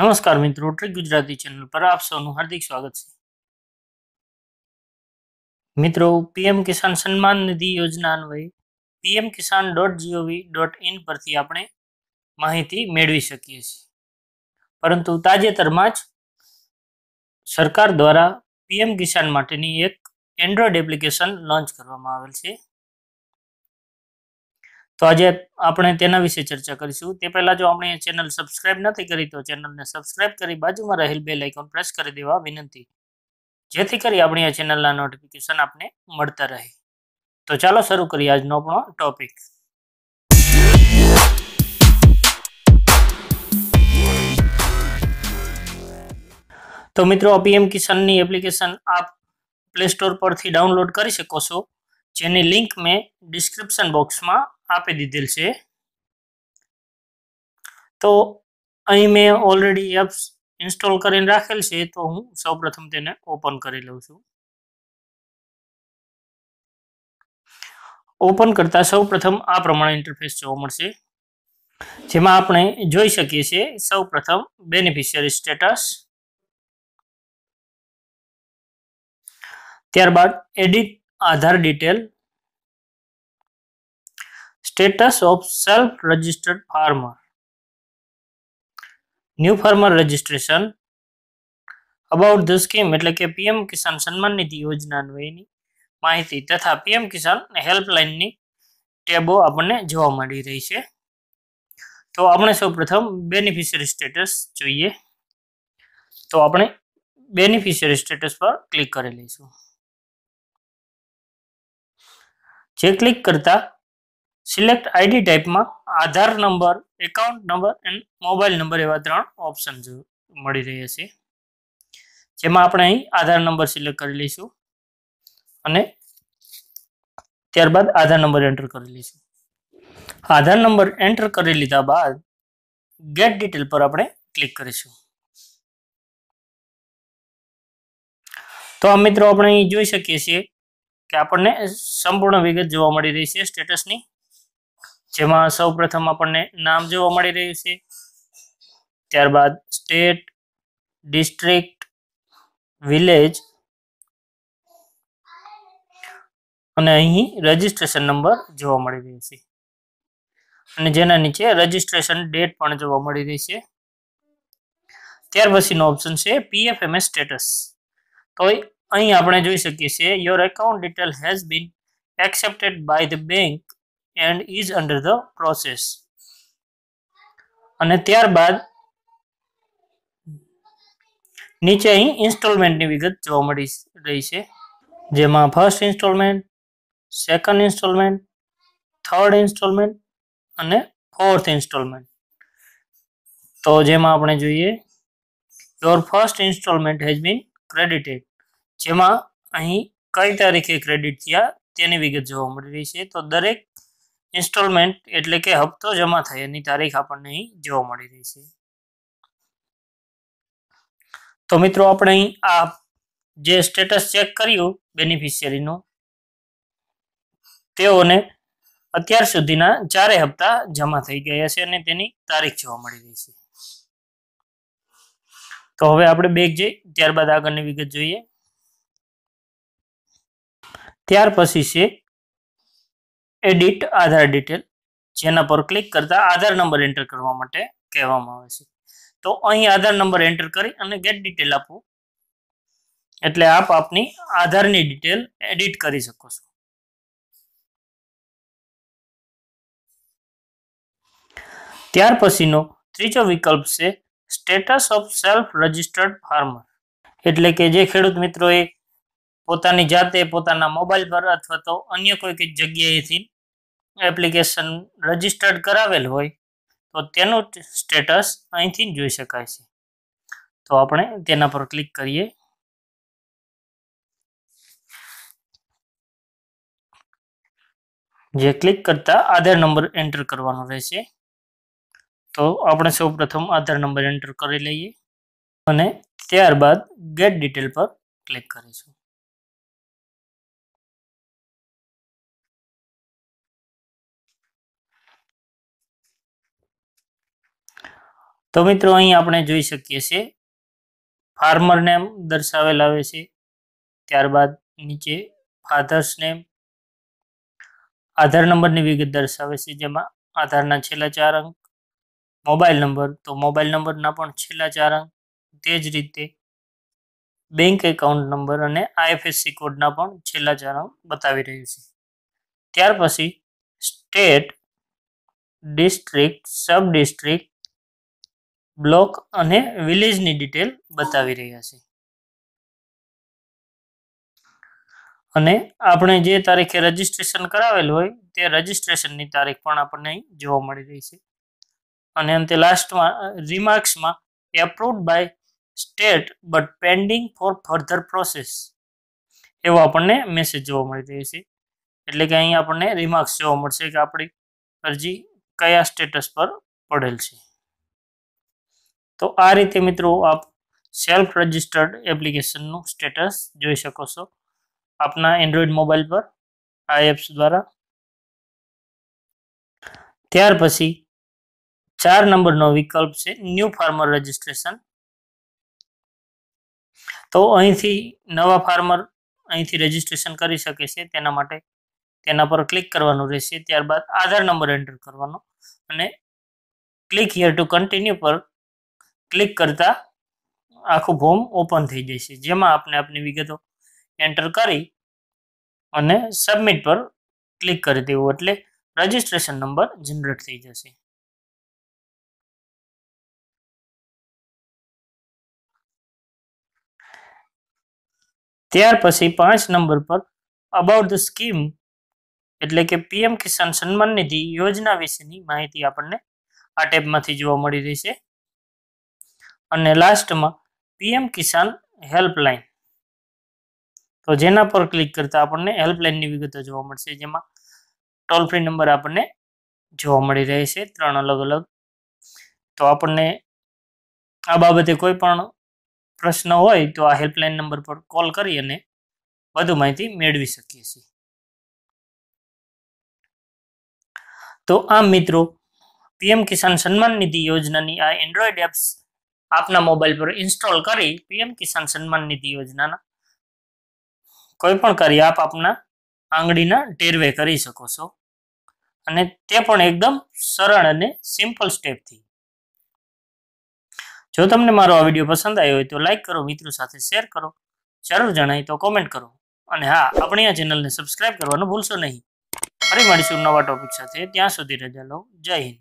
નમસ્કાર મિત્રો trick Gujarati channel પર આપ સૌનું હાર્દિક સ્વાગત છે મિત્રો પીએમ કિસાન સન્માન નિધિ યોજના અન્વયે PM Kisan dot G O V dot in પરથી આપણે માહિતી મેળવી શકીએ છીએ પરંતુ તાજેતરમાં જ સરકાર દ્વારા પીએમ કિસાન માટેની એક એન્ડ્રોઈડ એપ્લિકેશન લોન્ચ કરવામાં આવેલ છે તો આજે આપણે તેના વિશે ચર્ચા કરીશું તે પહેલાં જો આપણે ચેનલ સબસ્ક્રાઇબ નથી કરી તો ચેનલને સબસ્ક્રાઇબ કરી બાજુમાં રહેલ બે લાઇકોન પ્રેસ કરી દેવા વિનંતી જેથી કરી આપણી આ ચેનલના નોટિફિકેશન આપને મળતા રહે તો ચાલો શરૂ કરીએ આજનો આપણો ટોપિક તો મિત્રો પીએમ કિસાનની એપ્લિકેશન આપ પ્લે સ્ટોર પરથી ડાઉનલોડ કરી શકો છો જેની લિંક મેં ડિસ્ક્રિપ્શન બોક્સમાં આપી દીધેલ છે તો અહીં મેં ઓલરેડી એપ્સ ઇન્સ્ટોલ કરીને રાખેલ છે તો હું સૌપ્રથમ તેને ઓપન કરી લઉં છું ઓપન કરતાં સૌપ્રથમ આ પ્રમાણે ઇન્ટરફેસ જોવા મળશે જેમાં આપણે જોઈ શકીએ છીએ સૌપ્રથમ બેનિફિશિયરી સ્ટેટસ ત્યારબાદ edit Aadhaar detail status of self registered farmer new farmer registration about the scheme એટલે કે પીએમ કિસાન સન્માન નિધિ યોજના અન્વયની માહિતી તથા પીએમ કિસાન હેલ્પલાઇનની ટેબો આપણને જોવા મળી રહી છે તો આપણે સૌપ્રથમ બેનિફિશિયરી સ્ટેટસ જોઈએ તો આપણે બેનિફિશિયરી સ્ટેટસ પર ક્લિક કરી લઈશું જે ક્લિક કરતા સિલેક્ટ આઈડી ટાઈપમાં Aadhaar number account number and mobile number એવા ત્રણ ઓપ્શન મળી રહ્યા છે જેમાં આપણે અહીં આધાર નંબર સિલેક્ટ કરી લઈશું અને ત્યારબાદ આધાર નંબર એન્ટર કરી લઈશું આધાર નંબર એન્ટર કરી લીધા બાદ ગેટ ડિટેલ પર આપણે ક્લિક કરીશું તો આ મિત્રો આપણે અહીં જોઈ શકીએ છીએ કે આપણને સંપૂર્ણ વિગત જોવા મળી રહી છે સ્ટેટસની જેમાં સૌપ્રથમ આપણને નામ જોવા મળી રહ્યું છે ત્યારબાદ સ્ટેટ ડિસ્ટ્રિક્ટ વિલેજ અને અહીં રજીસ્ટ્રેશન નંબર જોવા મળી રહ્યો છે અને જેના નીચે રજીસ્ટ્રેશન ડેટ પણ જોવા મળી રહી છે ત્યાર પછીનો ઓપ્શન છે પીએફએમએસ સ્ટેટસ તો અહીં આપણે જોઈ શકીએ છીએ your account detail has been accepted by the bank and is under the process અને ત્યારબાદ નીચે અહીં ઇન્સ્ટોલમેન્ટની વિગત જોવા મળી રહી છે જેમાં first installment second installment third installment અને ફોર્થ ઇન્સ્ટોલમેન્ટ તો જેમાં આપણે જોઈએ your first installment has been credited જેમાં અહીં કઈ તારીખે ક્રેડિટ થયા તેની વિગત જોવા મળી રહી છે તો દરેક ઇન્સ્ટોલમેન્ટ એટલે કે હપ્તો જમા થાય એની તારીખ આપણને અહીં જોવા મળી રહી છે તો મિત્રો આપણે અહીં આ જે સ્ટેટસ ચેક કર્યું બેનિફિશિયરીનું તેઓને અત્યાર સુધીના ચારે હપ્તા જમા થઈ ગયા છે અને તેની તારીખ જોવા મળી રહી છે તો હવે આપણે બેગ જઈ ત્યારબાદ આગળની વિગત જોઈએ ત્યાર પછી છે એડિટ આધાર ડિટેલ જેના પર ક્લિક કરતા આધાર નંબર એન્ટર કરવા માટે કહેવામાં આવે છે તો અહીં આધાર નંબર એન્ટર કરી અને ગેટ ડિટેલ આપો એટલે આપ આપની આધારની ડિટેલ એડિટ કરી શકો છો ત્યાર પછીનો ત્રીજો વિકલ્પ છે status of self registered farmer એટલે કે જે ખેડૂત મિત્રોએ પોતાની જાતે પોતાના મોબાઈલ પર અથવા તો અન્ય કોઈ જગ્યાએથી એપ્લિકેશન રજીસ્ટર્ડ કરાવેલ હોય તો તેનું સ્ટેટસ અહીંથી જોઈ શકાય છે તો આપણે તેના પર ક્લિક કરીએ જે ક્લિક કરતા આધાર નંબર એન્ટર કરવાનો રહેશે તો આપણે સૌપ્રથમ આધાર નંબર એન્ટર કરી લઈએ અને ત્યારબાદ ગેટ ડિટેલ પર ક્લિક કરીશું તો મિત્રો અહીં આપણે જોઈ શકીએ છીએ ફાર્મર નેમ દર્શાવેલ આવે છે ત્યારબાદ નીચે ફાધર્સ નેમ આધાર નંબરની વિગત દર્શાવે છે જેમાં આધારના છેલ્લા ચાર અંક મોબાઈલ નંબર તો મોબાઈલ નંબરના પણ છેલ્લા ચાર અંક તે જ રીતે બેંક એકાઉન્ટ નંબર અને આઈએફએસસી કોડના પણ છેલ્લા ચાર અંક બતાવી રહ્યું છે ત્યાર પછી state district sub district block અને વિલેજની ડિટેલ બતાવી રહ્યા છે અને આપણે જે તારીખે રજીસ્ટ્રેશન કરાવેલું હોય તે રજીસ્ટ્રેશનની તારીખ પણ આપણને અહીં જોવા મળી રહી છે અને અંતે લાસ્ટમાં રિમાર્ક્સમાં approved by state but pending for further process એવો આપણને મેસેજ જોવા મળી રહ્યો છે એટલે કે અહીં આપણને રિમાર્ક્સ જોવા મળશે કે આપણી અરજી કયા સ્ટેટસ પર પડેલ છે તો આ રીતે મિત્રો આપ સેલ્ફ રજિસ્ટર્ડ એપ્લિકેશનનું સ્ટેટસ જોઈ શકો છો આપના એન્ડ્રોઈડ મોબાઈલ પર આ એપ્સ દ્વારા ત્યાર પછી ચાર નંબરનો વિકલ્પ છે ન્યૂ ફાર્મર રજિસ્ટ્રેશન તો અહીંથી નવા ફાર્મર અહીંથી રજિસ્ટ્રેશન કરી શકે છે તેના માટે તેના પર ક્લિક કરવાનું રહેશે ત્યારબાદ આધાર નંબર એન્ટર કરવાનો અને ક્લિક હિયર ટુ કન્ટિન્યુ પર ક્લિક કરતા આખું ફોર્મ ઓપન થઈ જશે જેમાં આપણે આપની વિગતો એન્ટર કરી અને સબમિટ પર ક્લિક કરી દેવું એટલે રજિસ્ટ્રેશન નંબર જનરેટ થઈ જશે ત્યાર પછી પાંચ નંબર પર અબાઉટ ધ સ્કીમ એટલે કે પીએમ કિસાન સન્માન નિધિ યોજના વિશેની માહિતી આપણને આ ટેબમાંથી જોવા મળી રહી છે અને લાસ્ટમાં પીએમ કિસાન હેલ્પલાઇન તો જેના પર ક્લિક કરતા આપણને હેલ્પલાઇનની વિગતો જોવા મળશે જેમાં ટોલ ફ્રી નંબર આપણને જોવા મળી રહે છે ત્રણ અલગ અલગ તો આપણને આ બાબતે કોઈ પણ પ્રશ્ન હોય તો આ હેલ્પલાઇન નંબર પર કોલ કરી અને વધુ માહિતી મેળવી શકીએ છીએ તો આમ મિત્રો પીએમ કિસાન સન્માન નિધિ યોજનાની આ એન્ડ્રોઈડ એપ્સ આપના મોબાઈલ પર ઇન્સ્ટોલ કરી પીએમ કિસાન સન્માન નિધિ યોજનાના કોઈ પણ કાર્ય આપ આપના આંગળીના ટેરવે કરી શકો છો અને તે પણ એકદમ સરળ અને સિમ્પલ સ્ટેપથી જો તમને મારો આ વિડીયો પસંદ આવ્યો હોય તો લાઇક કરો મિત્રો સાથે શેર કરો જરૂર જણાય તો કોમેન્ટ કરો અને હા આપણી આ ચેનલને સબસ્ક્રાઇબ કરવાનું ભૂલશો નહીં ફરી મળીશું નવા ટોપિક સાથે ત્યાં સુધી રજા લો જય હિન્દ